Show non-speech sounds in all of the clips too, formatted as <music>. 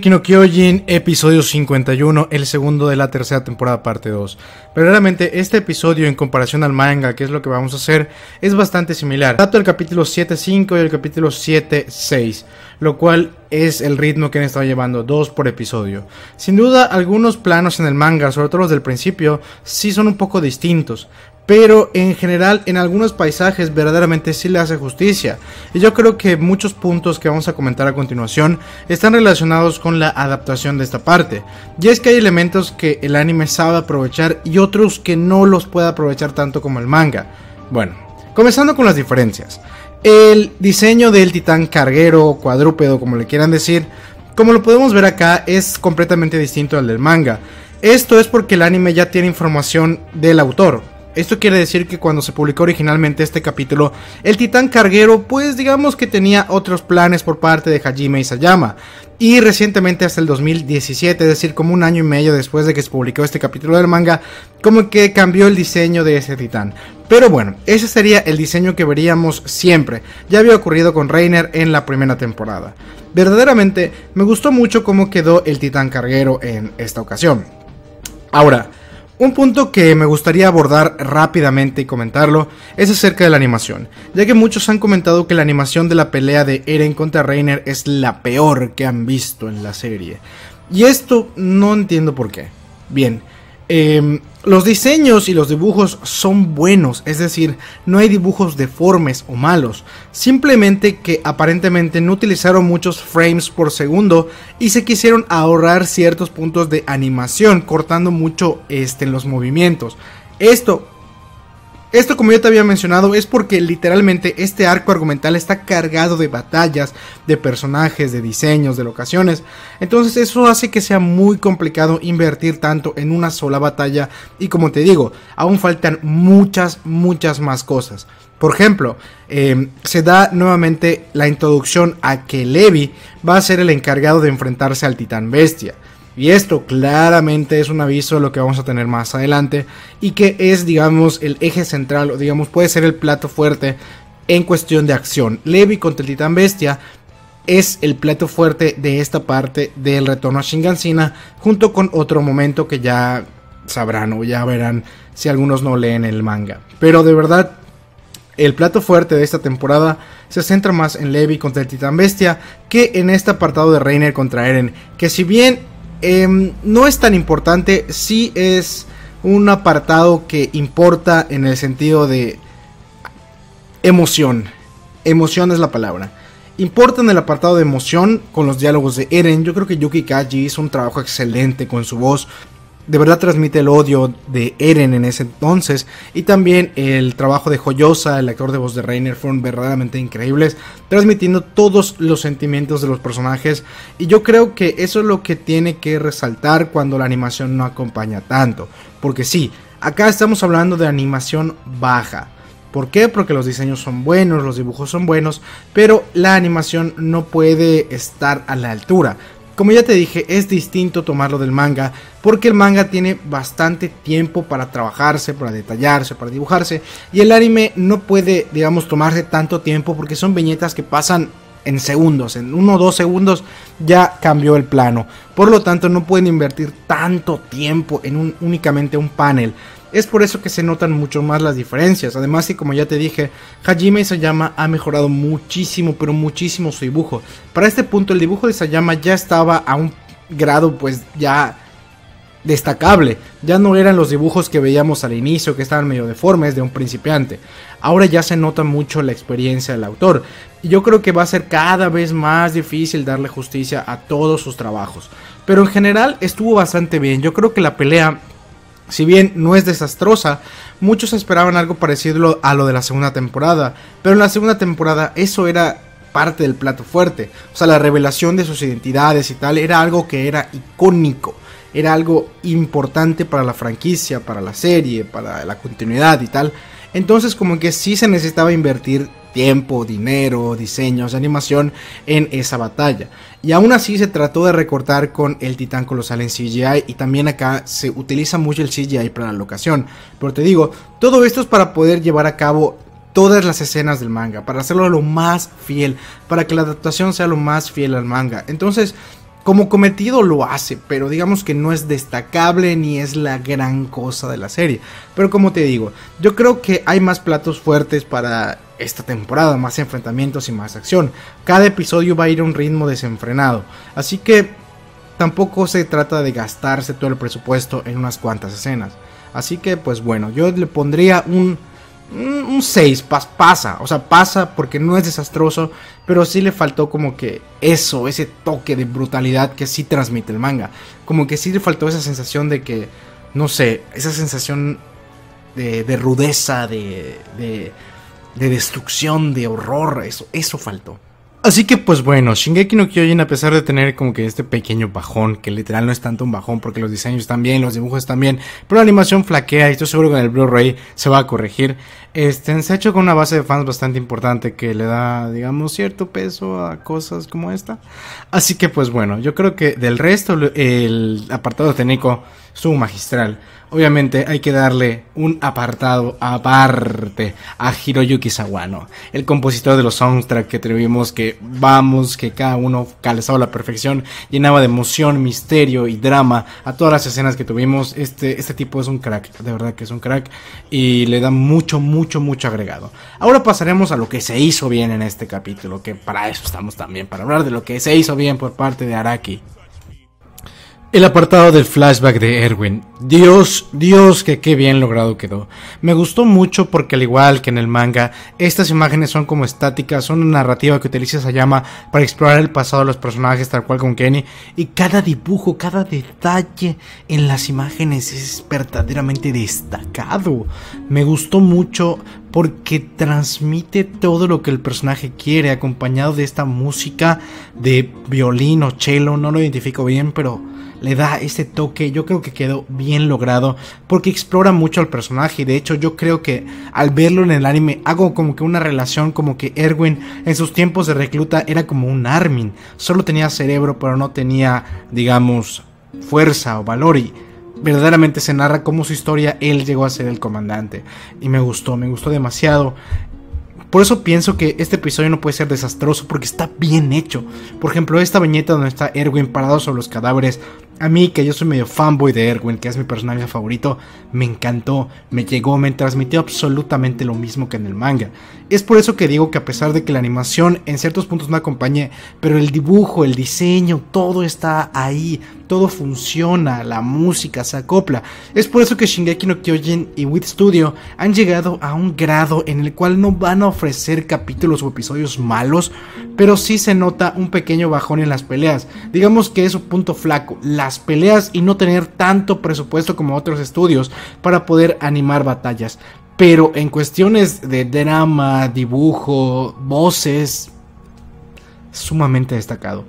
Kino Kyojin, episodio 51, el segundo de la tercera temporada, parte 2. Pero realmente este episodio en comparación al manga, que es lo que vamos a hacer, es bastante similar. Tanto el capítulo 7.5 y el capítulo 7.6, lo cual es el ritmo que han estado llevando, dos por episodio. Sin duda, algunos planos en el manga, sobre todo los del principio, sí son un poco distintos, pero en general en algunos paisajes verdaderamente sí le hace justicia. Y yo creo que muchos puntos que vamos a comentar a continuación están relacionados con la adaptación de esta parte. Y es que hay elementos que el anime sabe aprovechar y otros que no los puede aprovechar tanto como el manga. Bueno, comenzando con las diferencias. El diseño del titán carguero, cuadrúpedo, como le quieran decir, como lo podemos ver acá, es completamente distinto al del manga. Esto es porque el anime ya tiene información del autor, esto quiere decir que cuando se publicó originalmente este capítulo, el titán carguero pues digamos que tenía otros planes por parte de Hajime Isayama. Y recientemente hasta el 2017, es decir, como un año y medio después de que se publicó este capítulo del manga, como que cambió el diseño de ese titán. Pero bueno, ese sería el diseño que veríamos siempre. Ya había ocurrido con Reiner en la primera temporada. Verdaderamente me gustó mucho cómo quedó el titán carguero en esta ocasión. Ahora, un punto que me gustaría abordar rápidamente y comentarlo es acerca de la animación, ya que muchos han comentado que la animación de la pelea de Eren contra Reiner es la peor que han visto en la serie. Y esto no entiendo por qué. Bien, Em, los diseños y los dibujos son buenos, es decir, no hay dibujos deformes o malos, simplemente que aparentemente no utilizaron muchos frames por segundo y se quisieron ahorrar ciertos puntos de animación, cortando mucho este, los movimientos. Esto esto como yo te había mencionado es porque literalmente este arco argumental está cargado de batallas, de personajes, de diseños, de locaciones. Entonces eso hace que sea muy complicado invertir tanto en una sola batalla y como te digo, aún faltan muchas, muchas más cosas. Por ejemplo, em, se da nuevamente la introducción a que Levi va a ser el encargado de enfrentarse al titán bestia. Y esto claramente es un aviso de lo que vamos a tener más adelante y que es, digamos, el eje central o, digamos, puede ser el plato fuerte en cuestión de acción. Levi contra el Titán Bestia es el plato fuerte de esta parte del retorno a Shingansina junto con otro momento que ya sabrán o ya verán si algunos no leen el manga. Pero de verdad, el plato fuerte de esta temporada se centra más en Levi contra el Titán Bestia que en este apartado de Reiner contra Eren, que si bien Em, no es tan importante, sí es un apartado que importa en el sentido de emoción. Emoción es la palabra. Importa en el apartado de emoción con los diálogos de Eren. Yo creo que Yuki Kaji hizo un trabajo excelente con su voz de verdad transmite el odio de Eren en ese entonces. Y también el trabajo de Joyosa, el actor de voz de Reiner, fueron verdaderamente increíbles, transmitiendo todos los sentimientos de los personajes. Y yo creo que eso es lo que tiene que resaltar cuando la animación no acompaña tanto. Porque sí, acá estamos hablando de animación baja. ¿Por qué? Porque los diseños son buenos, los dibujos son buenos, pero la animación no puede estar a la altura. Como ya te dije, es distinto tomarlo del manga, porque el manga tiene bastante tiempo para trabajarse, para detallarse, para dibujarse, y el anime no puede, digamos, tomarse tanto tiempo porque son viñetas que pasan en segundos, en uno o dos segundos ya cambió el plano. Por lo tanto, no pueden invertir tanto tiempo en un, únicamente un panel. Es por eso que se notan mucho más las diferencias. Además, y como ya te dije, Hajime Isayama ha mejorado muchísimo, pero muchísimo su dibujo. Para este punto, el dibujo de Sayama ya estaba a un grado, pues ya destacable. Ya no eran los dibujos que veíamos al inicio, que estaban medio deformes de un principiante. Ahora ya se nota mucho la experiencia del autor. Y yo creo que va a ser cada vez más difícil darle justicia a todos sus trabajos. Pero en general estuvo bastante bien. Yo creo que la pelea si bien no es desastrosa, muchos esperaban algo parecido a lo de la segunda temporada, pero en la segunda temporada eso era parte del plato fuerte, o sea, la revelación de sus identidades y tal era algo que era icónico, era algo importante para la franquicia, para la serie, para la continuidad y tal, entonces como que sí se necesitaba invertir tiempo, dinero, diseños, animación en esa batalla. Y aún así se trató de recortar con el Titán Colosal en CGI y también acá se utiliza mucho el CGI para la locación. Pero te digo, todo esto es para poder llevar a cabo todas las escenas del manga, para hacerlo lo más fiel, para que la adaptación sea lo más fiel al manga. Entonces, como cometido lo hace, pero digamos que no es destacable ni es la gran cosa de la serie. Pero como te digo, yo creo que hay más platos fuertes para esta temporada, más enfrentamientos y más acción. Cada episodio va a ir a un ritmo desenfrenado, así que tampoco se trata de gastarse todo el presupuesto en unas cuantas escenas. Así que pues bueno, yo le pondría un Mm, un 6, pasa, o sea, pasa porque no es desastroso, pero sí le faltó como que eso, ese toque de brutalidad que sí transmite el manga. Como que sí le faltó esa sensación de que, no sé, esa sensación de, de rudeza, de, de, de, destrucción, de horror, eso, eso faltó. Así que pues bueno, Shingeki no Kyojin a pesar de tener como que este pequeño bajón, que literal no es tanto un bajón porque los diseños están bien, los dibujos están bien, pero la animación flaquea y estoy seguro que en el Blu-ray se va a corregir. Este, se ha hecho con una base de fans bastante importante que le da, digamos, cierto peso a cosas como esta. Así que pues bueno, yo creo que del resto el apartado técnico su magistral. Obviamente hay que darle un apartado aparte a Hiroyuki Sawano, el compositor de los soundtracks que tuvimos que vamos, que cada uno calzaba a la perfección, llenaba de emoción, misterio y drama a todas las escenas que tuvimos. Este, este tipo es un crack, de verdad que es un crack y le da mucho, mucho, mucho agregado. Ahora pasaremos a lo que se hizo bien en este capítulo, que para eso estamos también, para hablar de lo que se hizo bien por parte de Araki. El apartado del flashback de Erwin. Dios, Dios, que qué bien logrado quedó. Me gustó mucho porque al igual que en el manga, estas imágenes son como estáticas, son una narrativa que utiliza Sayama para explorar el pasado de los personajes tal cual con Kenny y cada dibujo, cada detalle en las imágenes es verdaderamente destacado. Me gustó mucho, porque transmite todo lo que el personaje quiere, acompañado de esta música de violín o cello, no lo identifico bien, pero le da este toque, yo creo que quedó bien logrado, porque explora mucho al personaje, y de hecho yo creo que al verlo en el anime hago como que una relación como que Erwin en sus tiempos de recluta era como un Armin, solo tenía cerebro pero no tenía, digamos, fuerza o valor y verdaderamente se narra cómo su historia él llegó a ser el comandante. Y me gustó, me gustó demasiado. Por eso pienso que este episodio no puede ser desastroso porque está bien hecho. Por ejemplo, esta viñeta donde está Erwin parado sobre los cadáveres a mí, que yo soy medio fanboy de Erwin, que es mi personaje favorito, me encantó, me llegó, me transmitió absolutamente lo mismo que en el manga. Es por eso que digo que a pesar de que la animación en ciertos puntos no acompañe, pero el dibujo, el diseño, todo está ahí, todo funciona, la música se acopla. Es por eso que Shingeki no Kyojin y With Studio han llegado a un grado en el cual no van a ofrecer capítulos o episodios malos, pero sí se nota un pequeño bajón en las peleas. Digamos que es un punto flaco las peleas y no tener tanto presupuesto como otros estudios para poder animar batallas. Pero en cuestiones de drama, dibujo, voces, sumamente destacado.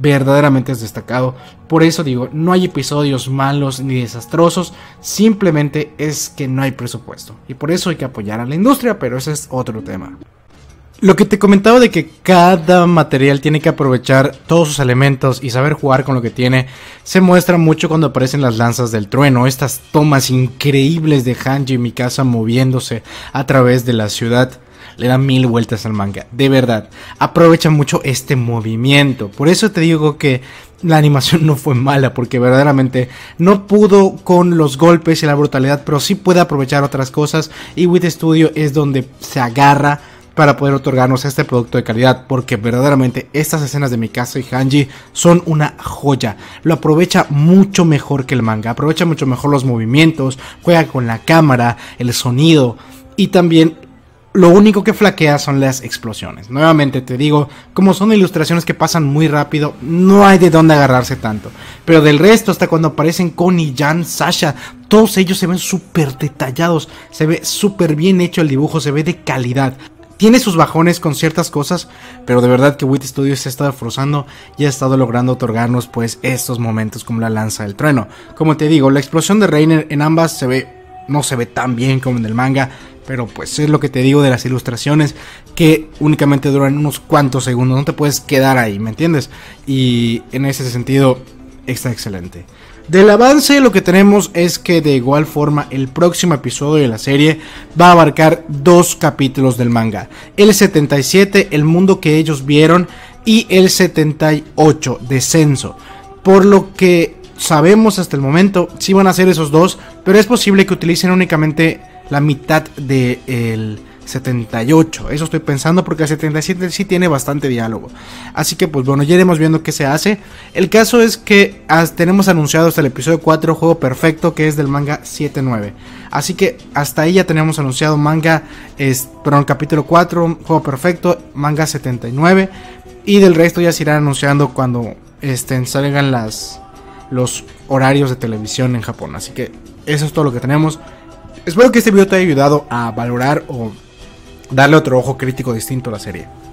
Verdaderamente es destacado. Por eso digo, no hay episodios malos ni desastrosos. Simplemente es que no hay presupuesto. Y por eso hay que apoyar a la industria, pero ese es otro tema. Lo que te comentaba de que cada material tiene que aprovechar todos sus elementos y saber jugar con lo que tiene, se muestra mucho cuando aparecen las lanzas del trueno, estas tomas increíbles de Hanji y Mikasa moviéndose a través de la ciudad. Le dan mil vueltas al manga, de verdad. Aprovecha mucho este movimiento. Por eso te digo que la animación <laughs> no fue mala, porque verdaderamente no pudo con los golpes y la brutalidad, pero sí puede aprovechar otras cosas. Y With Studio es donde se agarra para poder otorgarnos este producto de calidad, porque verdaderamente estas escenas de Mikasa y Hanji son una joya. Lo aprovecha mucho mejor que el manga, aprovecha mucho mejor los movimientos, juega con la cámara, el sonido y también lo único que flaquea son las explosiones. Nuevamente te digo, como son ilustraciones que pasan muy rápido, no hay de dónde agarrarse tanto. Pero del resto, hasta cuando aparecen Connie, Jan, Sasha, todos ellos se ven súper detallados, se ve súper bien hecho el dibujo, se ve de calidad tiene sus bajones con ciertas cosas, pero de verdad que Wit Studios se ha estado forzando y ha estado logrando otorgarnos pues estos momentos como la lanza del trueno. Como te digo, la explosión de Reiner en ambas se ve no se ve tan bien como en el manga, pero pues es lo que te digo de las ilustraciones que únicamente duran unos cuantos segundos, no te puedes quedar ahí, ¿me entiendes? Y en ese sentido está excelente. Del avance lo que tenemos es que de igual forma el próximo episodio de la serie va a abarcar dos capítulos del manga. El 77, el mundo que ellos vieron, y el 78, descenso. Por lo que sabemos hasta el momento si sí van a ser esos dos, pero es posible que utilicen únicamente la mitad del... 78. Eso estoy pensando porque el 77 sí tiene bastante diálogo. Así que pues bueno, ya iremos viendo qué se hace. El caso es que tenemos anunciado hasta el episodio 4 juego perfecto que es del manga 79. Así que hasta ahí ya tenemos anunciado manga, perdón, capítulo 4, juego perfecto, manga 79. Y del resto ya se irán anunciando cuando estén, salgan las, los horarios de televisión en Japón. Así que eso es todo lo que tenemos. Espero que este video te haya ayudado a valorar o darle otro ojo crítico distinto a la serie.